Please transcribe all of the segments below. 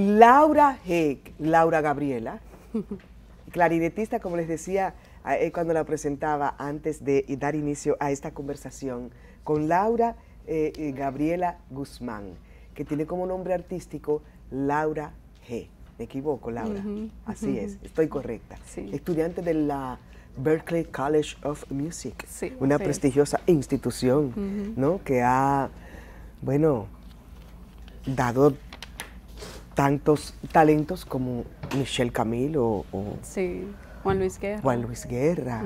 Laura G., Laura Gabriela, clarinetista, como les decía eh, cuando la presentaba antes de dar inicio a esta conversación, con Laura eh, Gabriela Guzmán, que tiene como nombre artístico Laura G. Me equivoco, Laura. Así es, estoy correcta. Estudiante de la Berkeley College of Music, una prestigiosa institución, ¿no? Que ha, bueno, dado tantos talentos como Michelle Camilo o sí. Juan Luis Guerra. Juan Luis Guerra,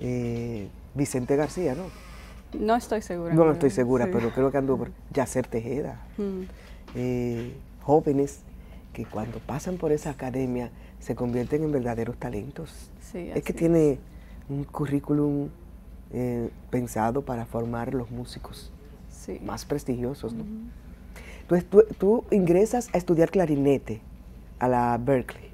eh, Vicente García, ¿no? No estoy segura. No, estoy segura, pero creo que anduvo por Yacer Tejeda. Mm. Eh, jóvenes que cuando pasan por esa academia se convierten en verdaderos talentos. Sí, es que tiene un currículum eh, pensado para formar los músicos más prestigiosos, ¿no? tú, ingresas a estudiar clarinete a la Berkeley.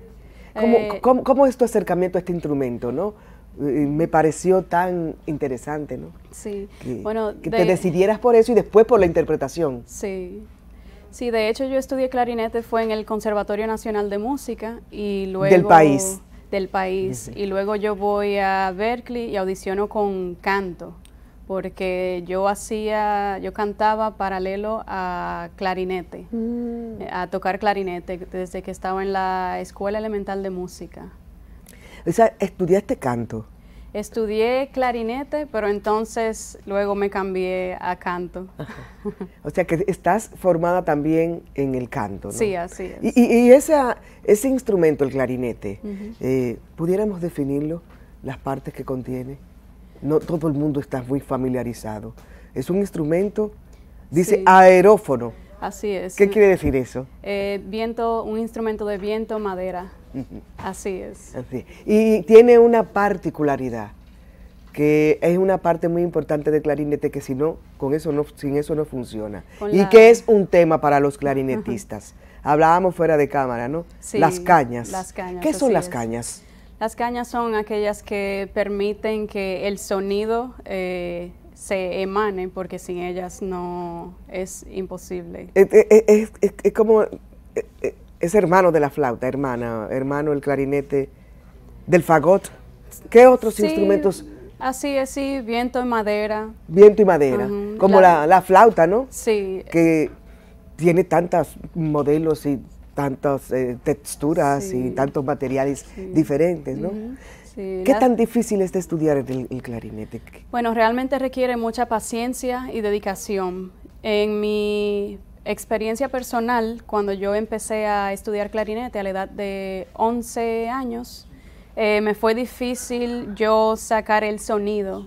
¿Cómo, eh, es tu acercamiento a este instrumento, no? Eh, me pareció tan interesante, ¿no? Sí. Que, bueno, que te decidieras por eso y después por la interpretación. Sí. Sí, de hecho yo estudié clarinete fue en el Conservatorio Nacional de Música y luego del país. Del país y luego yo voy a Berkeley y audiciono con canto porque yo hacía, yo cantaba paralelo a clarinete, mm. a tocar clarinete desde que estaba en la Escuela Elemental de Música. O sea, estudiaste canto. Estudié clarinete, pero entonces luego me cambié a canto. O sea que estás formada también en el canto, ¿no? Sí, así es. Y, ese instrumento, el clarinete, eh, ¿pudiéramos definirlo, las partes que contiene? no todo el mundo está muy familiarizado. Es un instrumento, dice aerófono. Así es. ¿Qué quiere decir eso? Eh, viento, un instrumento de viento, madera. Así es. Y tiene una particularidad, que es una parte muy importante del clarinete que si no, con eso no, sin eso no funciona. y que es un tema para los clarinetistas. Hablábamos fuera de cámara, ¿no? las cañas. ¿Qué son las cañas? Las cañas son aquellas que permiten que el sonido eh, se emane, porque sin ellas no es imposible. Es, como, eh, eh, es hermano de la flauta, hermana, hermano el clarinete, del fagot. ¿Qué otros instrumentos? Así es, viento y madera. Viento y madera, como la, la flauta, ¿no? Sí. Que tiene tantos modelos y tantas eh, texturas y tantos materiales diferentes, ¿no? ¿Qué tan difícil es de estudiar el, clarinete? Bueno, realmente requiere mucha paciencia y dedicación. En mi experiencia personal, cuando yo empecé a estudiar clarinete a la edad de 11 años, eh, me fue difícil yo sacar el sonido.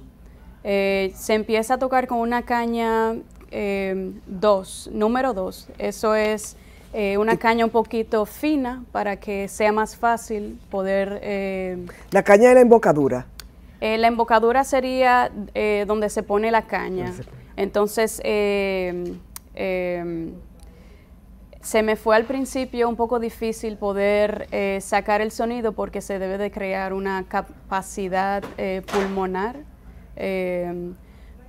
Eh, se empieza a tocar con una caña 2, número 2. Eso es eh, una caña un poquito fina para que sea más fácil poder... Eh, la caña de la embocadura. Eh, la embocadura sería donde se pone la caña. Entonces, em, se me fue al principio un poco difícil poder sacar el sonido porque se debe de crear una capacidad pulmonar. Em,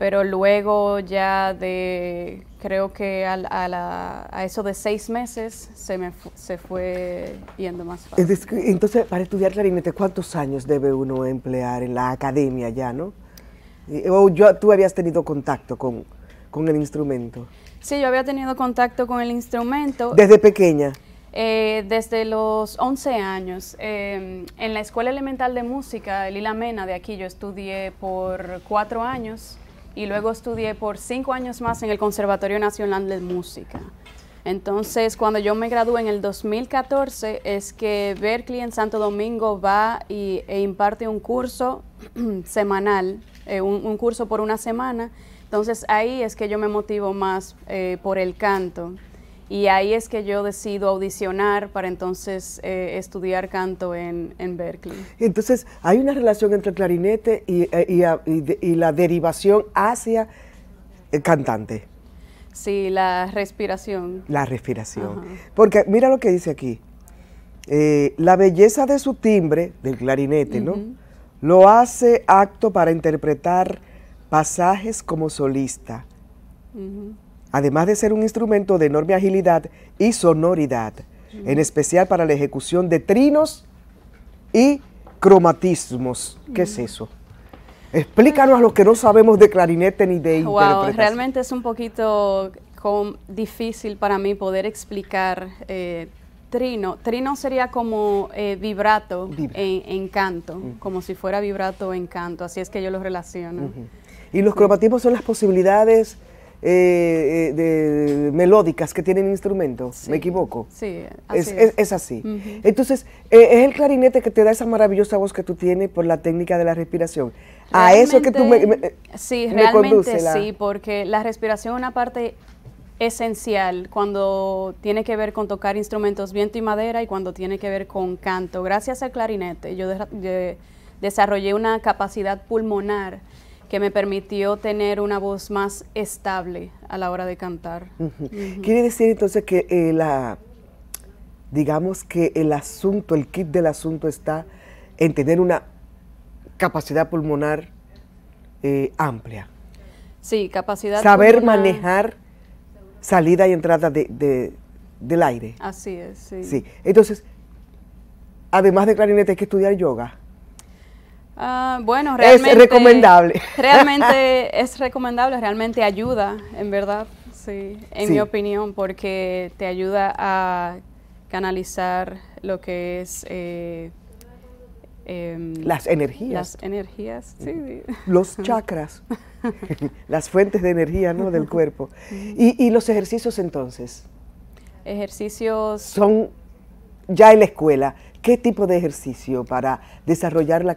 pero luego ya de, creo que a, eso de seis meses se me se fue yendo más fácil. Entonces, para estudiar clarinete, ¿cuántos años debe uno emplear en la academia ya, no? yo, tú habías tenido contacto con, con el instrumento? Sí, yo había tenido contacto con el instrumento. ¿Desde pequeña? Eh, desde los 11 años. Em, en la Escuela Elemental de Música, Lila Mena de aquí, yo estudié por cuatro años y luego estudié por cinco años más en el Conservatorio Nacional de Música. Entonces, cuando yo me gradué en el 2014, es que Berkeley en Santo Domingo va e imparte un curso semanal, eh, un, curso por una semana. Entonces, ahí es que yo me motivo más eh, por el canto. Y ahí es que yo decido audicionar para entonces eh, estudiar canto en, en, Berkeley. Entonces, hay una relación entre el clarinete eh, y, la derivación hacia el cantante. Sí, la respiración. La respiración. Porque mira lo que dice aquí. Eh, la belleza de su timbre, del clarinete, ¿no? Lo hace acto para interpretar pasajes como solista además de ser un instrumento de enorme agilidad y sonoridad, en especial para la ejecución de trinos y cromatismos. ¿Qué es eso? Explícanos a los que no sabemos de clarinete ni de wow, Realmente es un poquito difícil para mí poder explicar eh, trino. Trino sería como eh, vibrato en, canto, como si fuera vibrato en canto, así es que yo lo relaciono. Y los cromatismos son las posibilidades eh, eh, de, melódicas que tienen instrumentos, ¿me equivoco? Sí, es, es. así. Entonces, eh, es el clarinete que te da esa maravillosa voz que tú tienes por la técnica de la respiración. a eso que tú me, Sí, realmente sí, porque la respiración es una parte esencial cuando tiene que ver con tocar instrumentos viento y madera y cuando tiene que ver con canto. Gracias al clarinete, yo desarrollé una capacidad pulmonar que me permitió tener una voz más estable a la hora de cantar. Quiere decir entonces que eh, la, digamos que el asunto, el kit del asunto está en tener una capacidad pulmonar eh, amplia. Sí, capacidad. Saber manejar salida y entrada de, del aire. Así es, sí. sí. Entonces, además de clarinete, hay que estudiar yoga. Ah, bueno, realmente. Es recomendable. Realmente es recomendable, realmente ayuda, en verdad, sí, en mi opinión, porque te ayuda a canalizar lo que es. Eh, em, las energías. Las energías, sí. Los chakras, las fuentes de energía del cuerpo. ¿Y, los ejercicios entonces? Ejercicios. Son ya en la escuela. ¿Qué tipo de ejercicio para desarrollar la,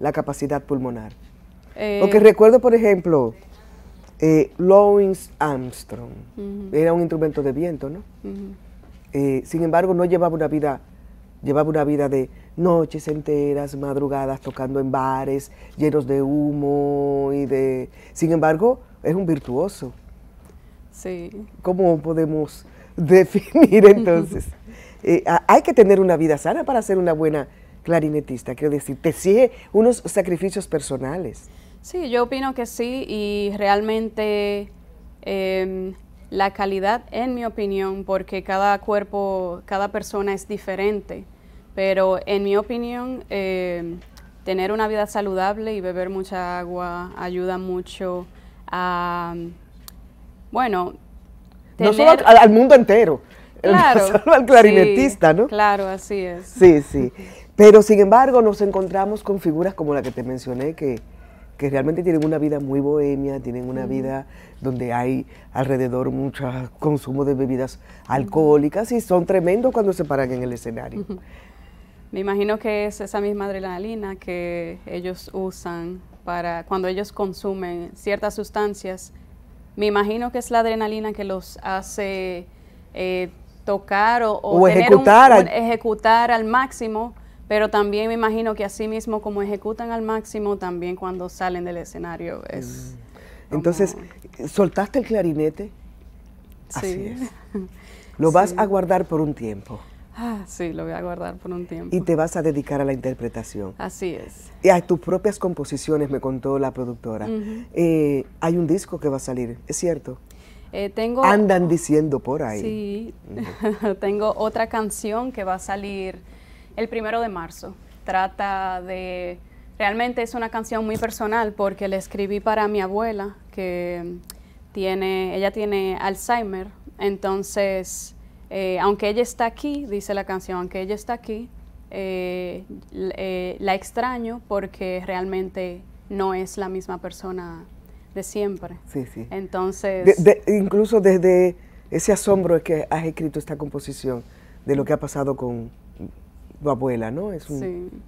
la capacidad pulmonar. Porque eh, recuerdo, por ejemplo, eh, Lawrence Armstrong, era un instrumento de viento, ¿no? Eh, sin embargo, no llevaba una vida, llevaba una vida de noches enteras, madrugadas, tocando en bares, llenos de humo y de... Sin embargo, es un virtuoso. Sí. ¿Cómo podemos definir entonces? Eh, hay que tener una vida sana para ser una buena clarinetista? Quiero decir, te exige unos sacrificios personales. Sí, yo opino que sí y realmente em, la calidad, en mi opinión, porque cada cuerpo, cada persona es diferente, pero en mi opinión, em, tener una vida saludable y beber mucha agua ayuda mucho a, bueno, no solo al, mundo entero, solo al clarinetista, ¿no? Claro, así es. Sí, sí. Pero sin embargo nos encontramos con figuras como la que te mencioné, que, realmente tienen una vida muy bohemia, tienen una mm. vida donde hay alrededor mucho consumo de bebidas alcohólicas y son tremendos cuando se paran en el escenario. Me imagino que es esa misma adrenalina que ellos usan para cuando ellos consumen ciertas sustancias. Me imagino que es la adrenalina que los hace eh, tocar o, ejecutar al máximo pero también me imagino que así mismo como ejecutan al máximo, también cuando salen del escenario es... Mm. Entonces, ¿soltaste el clarinete? Sí. Lo vas a guardar por un tiempo. Ah, sí, lo voy a guardar por un tiempo. Y te vas a dedicar a la interpretación. Así es. Y a tus propias composiciones, me contó la productora. Eh, hay un disco que va a salir, ¿es cierto? Eh, tengo, Andan diciendo por ahí. Sí, tengo otra canción que va a salir el primero de marzo. Trata de, realmente es una canción muy personal porque la escribí para mi abuela, que tiene, ella tiene Alzheimer, entonces, eh, aunque ella está aquí, dice la canción, aunque ella está aquí, eh, eh, la extraño porque realmente no es la misma persona de siempre. Sí, sí. Entonces... incluso desde ese asombro que has escrito esta composición, de lo que ha pasado con tu abuela, ¿no? Es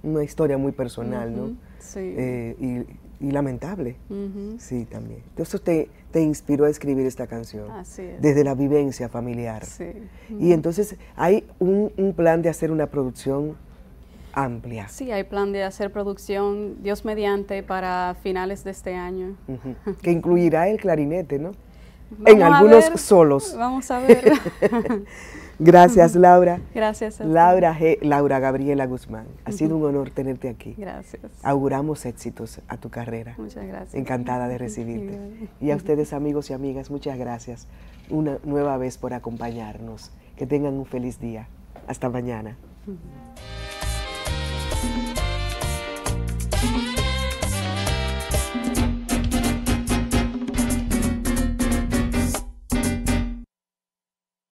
una historia muy personal, ¿no? Sí. Eh, y, lamentable. Sí, también. Entonces te, te inspiró a escribir esta canción. Así es. Desde la vivencia familiar. Sí. Y entonces hay un, plan de hacer una producción amplia. Sí, hay plan de hacer producción, Dios mediante, para finales de este año. que incluirá el clarinete, ¿no? en algunos solos. Vamos a ver. Gracias, Laura. Gracias. A Laura Laura Gabriela Guzmán. Ha sido un honor tenerte aquí. Gracias. Auguramos éxitos a tu carrera. Muchas gracias. Encantada de recibirte. Y a ustedes, amigos y amigas, muchas gracias una nueva vez por acompañarnos. Que tengan un feliz día. Hasta mañana.